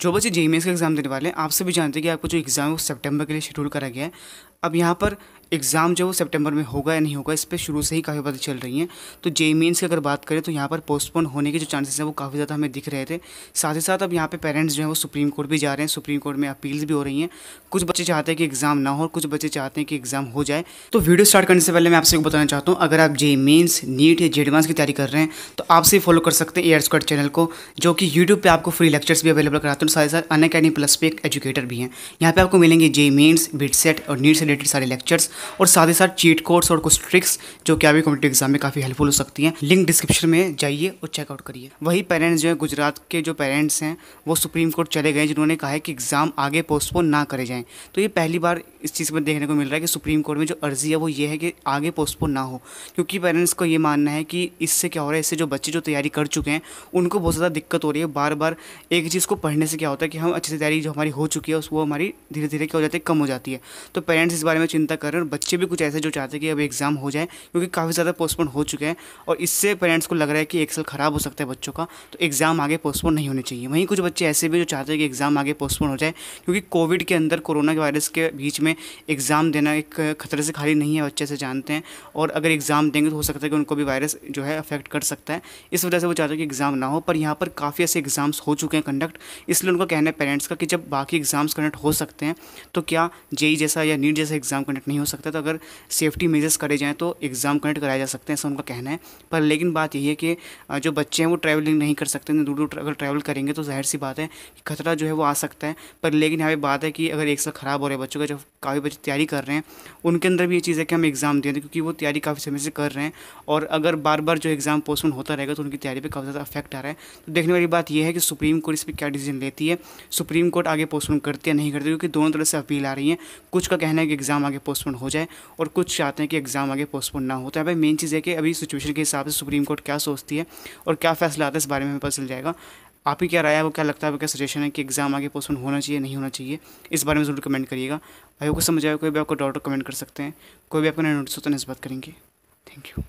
जो बच्चे जे का एग्ज़ाम देने वाले हैं आप सभी जानते हैं कि आपको जो एग्ज़ाम है वो सितंबर के लिए शेड्यूल करा गया है अब यहाँ पर एग्ज़ाम जो वो सितंबर में होगा या नहीं होगा इस पर शुरू से ही काफ़ी बातें चल रही हैं तो जे मेन्स की अगर बात करें तो यहाँ पर पोस्टपोन होने के जो चांसेस हैं वो काफ़ी ज़्यादा हमें दिख रहे थे साथ ही साथ अब यहाँ पे पेरेंट्स जो है वो सुप्रीम कोर्ट भी जा रहे हैं सुप्रीम कोर्ट में अपील्स भी हो रही हैं कुछ बच्चे चाहते हैं कि एग्ज़ाम ना हो और कुछ बच्चे चाहते हैं कि एग्ज़ाम हो जाए तो वीडियो स्टार्ट करने से पहले मैं आपसे बताना चाहता हूँ अगर आप जे मेन्स नीट या एडवांस की तैयारी कर रहे हैं तो आपसे ही फॉलो कर सकते हैं एयर स्क्वाड चैनल को जो कि यूट्यूब पर आपको फ्री लेक्चर्स भी अवेलेबल कराते आजकल साथ अन अकेडमी प्लस पे एक एजुकेटर भी हैं यहाँ पे आपको मिलेंगे जे मेन्स बिट सेट और नीट से रिलेटेड सारे लेक्चर्स और साथ ही साथ चीट कोर्स और कुछ ट्रिक्स जो कि अभी कॉम्पिटेटिव एग्जाम में काफ़ी हेल्पफुल हो सकती हैं लिंक डिस्क्रिप्शन में जाइए और चेकआउट करिए वही पेरेंट्स जो है गुजरात के जो पेरेंट्स हैं वो सुप्रीम कोर्ट चले गए जिन्होंने कहा है कि एग्ज़ाम आगे पोस्टपोन ना करे जाएँ तो ये पहली बार इस चीज़ में देखने को मिल रहा है कि सुप्रीम कोर्ट में जो अर्जी है वो ये है कि आगे पोस्टपोन ना हो क्योंकि पेरेंट्स को ये मानना है कि इससे क्या हो रहा है इससे जो बच्चे जो तैयारी कर चुके हैं उनको बहुत ज़्यादा दिक्कत हो रही है बार बार एक चीज़ को पढ़ने से क्या होता है कि हम अच्छे से तैयारी जो हमारी हो चुकी है उस वो हमारी धीरे धीरे क्या हो जाती है कम हो जाती है तो पेरेंट्स इस बारे में चिंता कर रहे हैं और बच्चे भी कुछ ऐसे जो चाहते हैं कि अब एग्ज़ाम हो जाए क्योंकि काफ़ी ज़्यादा पोस्टपोन हो चुके हैं और इससे पेरेंट्स को लग रहा है कि एक साल ख़राब हो सकता है बच्चों का तो एग्ज़ाम आगे पोस्टपोन नहीं होने चाहिए वहीं कुछ बच्चे ऐसे भी जो चाहते हैं कि एग्ज़ाम आगे पोस्टपोन हो जाए क्योंकि कोविड के अंदर कोरोना के वायरस के बीच में एग्ज़ाम देना एक खतरे से खाली नहीं है बच्चे से जानते हैं और अगर एग्ज़ाम देंगे तो हो सकता है कि उनको भी वायरस जो है अफेक्ट कर सकता है इस वजह से वो चाहते हैं कि एग्ज़ाम ना हो पर यहाँ पर काफ़ी ऐसे एग्ज़ाम्स हो चुके हैं कंडक्ट इस इसलिए उनका कहना है पेरेंट्स का कि जब बाकी एग्ज़ाम्स कंडक्ट हो सकते हैं तो क्या जेई जैसा या नीट जैसा एग्ज़ाम कंडक्ट नहीं हो सकता तो अगर सेफ्टी मेजर्स करे जाएँ तो एग्ज़ाम कंडक्ट कराए जा सकते हैं ऐसा उनका कहना है पर लेकिन बात यही है कि जो बच्चे हैं वो ट्रैवलिंग नहीं कर सकते दूर दूर अगर ट्रैवल करेंगे तो जाहिर सी बात है कि खतरा जो है वो आ सकता है पर लेकिन यहाँ पर बात है कि अगर एक साल ख़राब हो रहे बच्चों का जो काफ़ी बच्चे तैयारी कर रहे हैं उनके अंदर भी ये चीज़ है कि हम एग्ज़ाम दें क्योंकि वो तैयारी काफ़ी समय से कर रहे हैं और अगर बार बार जो एग्ज़ाम पोस्टपोन होता रहेगा तो उनकी तैयारी पर काफ़ी ज़्यादा अफेक्ट आ रहा है तो देखने वाली बात यह है कि सुप्रीम कोर्ट इस पर क्या डिसीजन लेती रहती है सुप्रीम कोर्ट आगे पोस्टपोन करती है नहीं करती क्योंकि दोनों तरफ से अपील आ रही है कुछ का कहना है कि एग्ज़ाम आगे पोस्टपोन हो जाए और कुछ चाहते हैं कि एग्ज़ाम आगे पोस्टपोन ना होता है भाई मेन चीज़ है कि अभी सिचुएशन के हिसाब से सुप्रीम कोर्ट क्या सोचती है और क्या फैसला आता है इस बारे में पता चल जाएगा आप ही क्या राय है वो क्या लगता है क्या सजेशन है कि एग्ज़ाम आगे पोस्टपोन होना चाहिए नहीं होना चाहिए इस बारे में ज़रूर कमेंट करिएगा भाई को समझ आए कोई भी आपको डाउट कमेंट कर सकते हैं कोई भी आपको नोटिस होता नस्बत करेंगे थैंक यू